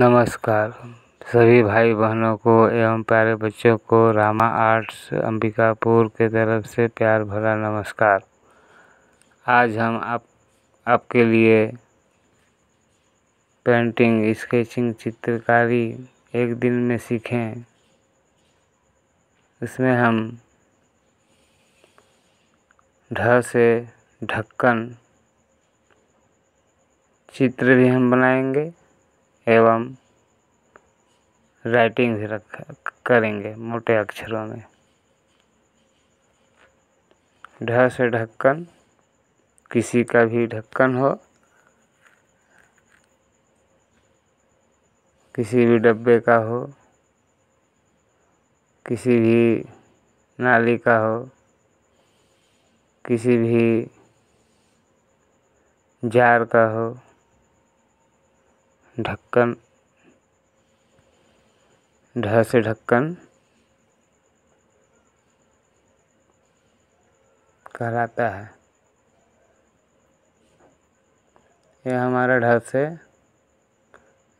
नमस्कार सभी भाई बहनों को एवं प्यारे बच्चों को रामा आर्ट्स अंबिकापुर के तरफ से प्यार भरा नमस्कार आज हम आप आपके लिए पेंटिंग स्केचिंग चित्रकारी एक दिन में सीखें इसमें हम ढ से ढक्कन चित्र भी हम बनाएंगे एवं राइटिंग भी रख करेंगे मोटे अक्षरों में ढ से ढक्कन किसी का भी ढक्कन हो किसी भी डब्बे का हो किसी भी नाली का हो किसी भी जार का हो ढक्कन ढह से ढक्कन कहलाता है यह हमारा ढह से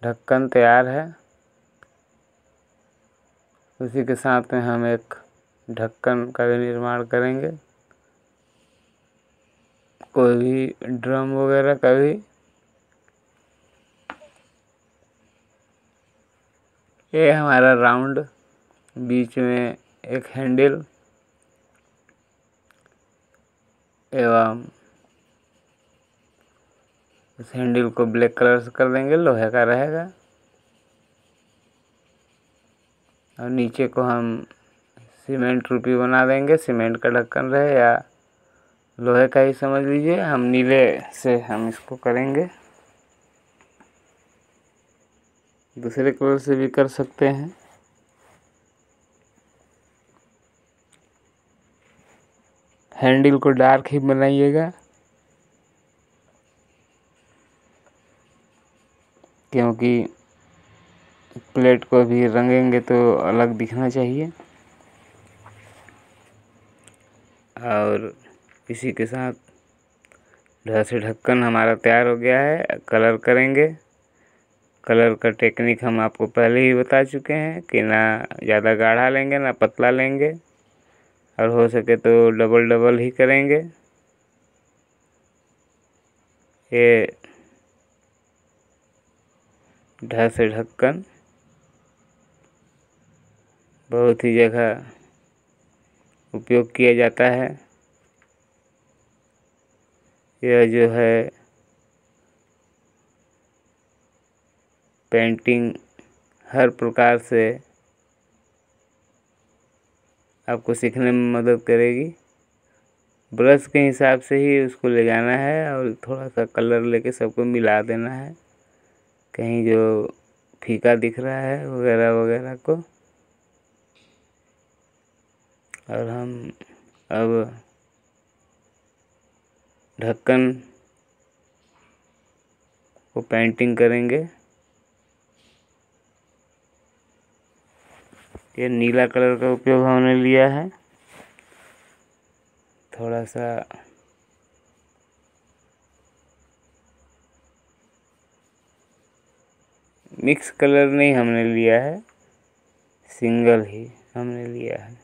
ढक्कन तैयार है उसी के साथ में हम एक ढक्कन का भी निर्माण करेंगे कोई भी ड्रम वगैरह का भी ये हमारा राउंड बीच में एक हैंडल एवं इस हैंडल को ब्लैक कलर से कर देंगे लोहे का रहेगा और नीचे को हम सीमेंट रूपी बना देंगे सीमेंट का ढक्कन रहे या लोहे का ही समझ लीजिए हम नीले से हम इसको करेंगे दूसरे कलर से भी कर सकते हैं हैंडल को डार्क ही बनाइएगा क्योंकि प्लेट को भी रंगेंगे तो अलग दिखना चाहिए और इसी के साथ ढसे ढक्कन हमारा तैयार हो गया है कलर करेंगे कलर का टेक्निक हम आपको पहले ही बता चुके हैं कि ना ज़्यादा गाढ़ा लेंगे ना पतला लेंगे और हो सके तो डबल डबल ही करेंगे ये ढस से ढक्कन बहुत ही जगह उपयोग किया जाता है यह जो है पेंटिंग हर प्रकार से आपको सीखने में मदद करेगी ब्रश के हिसाब से ही उसको ले जाना है और थोड़ा सा कलर लेके सबको मिला देना है कहीं जो फीका दिख रहा है वगैरह वगैरह को और हम अब ढक्कन को पेंटिंग करेंगे ये नीला कलर का उपयोग हमने लिया है थोड़ा सा मिक्स कलर नहीं हमने लिया है सिंगल ही हमने लिया है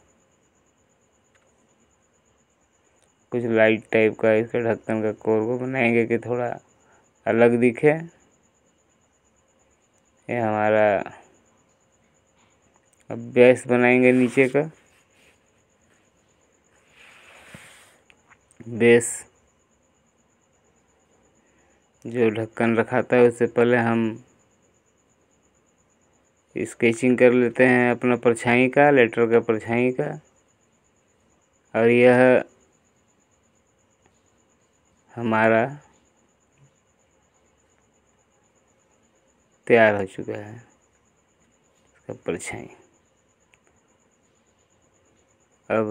कुछ लाइट टाइप का इसका ढक्कन का कोर को बनाएंगे कि थोड़ा अलग दिखे ये हमारा अब बेस बनाएंगे नीचे का बेस जो ढक्कन रखाता है उससे पहले हम स्केचिंग कर लेते हैं अपना परछाई का लेटर का परछाई का और यह हमारा तैयार हो चुका है इसका परछाई अब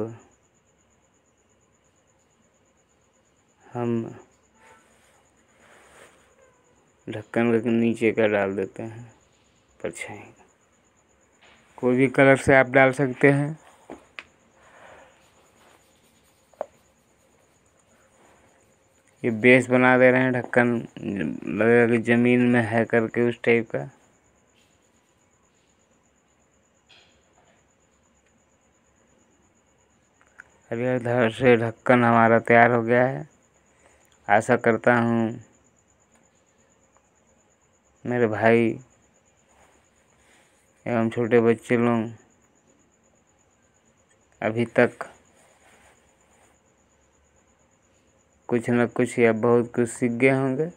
हम ढक्कन नीचे का डाल देते हैं परछाई कोई भी कलर से आप डाल सकते हैं ये बेस बना दे रहे हैं ढक्कन लगेगा कि ज़मीन में है करके उस टाइप का अभी इधर से ढक्कन हमारा तैयार हो गया है आशा करता हूँ मेरे भाई एवं छोटे बच्चे लोग अभी तक कुछ न कुछ या बहुत कुछ सीख गए होंगे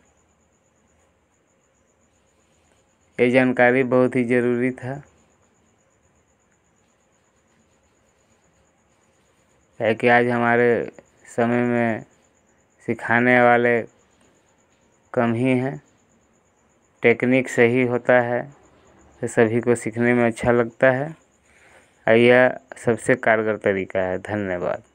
ये जानकारी बहुत ही ज़रूरी था है कि आज हमारे समय में सिखाने वाले कम ही हैं टेक्निक सही होता है तो सभी को सीखने में अच्छा लगता है और यह सबसे कारगर तरीका है धन्यवाद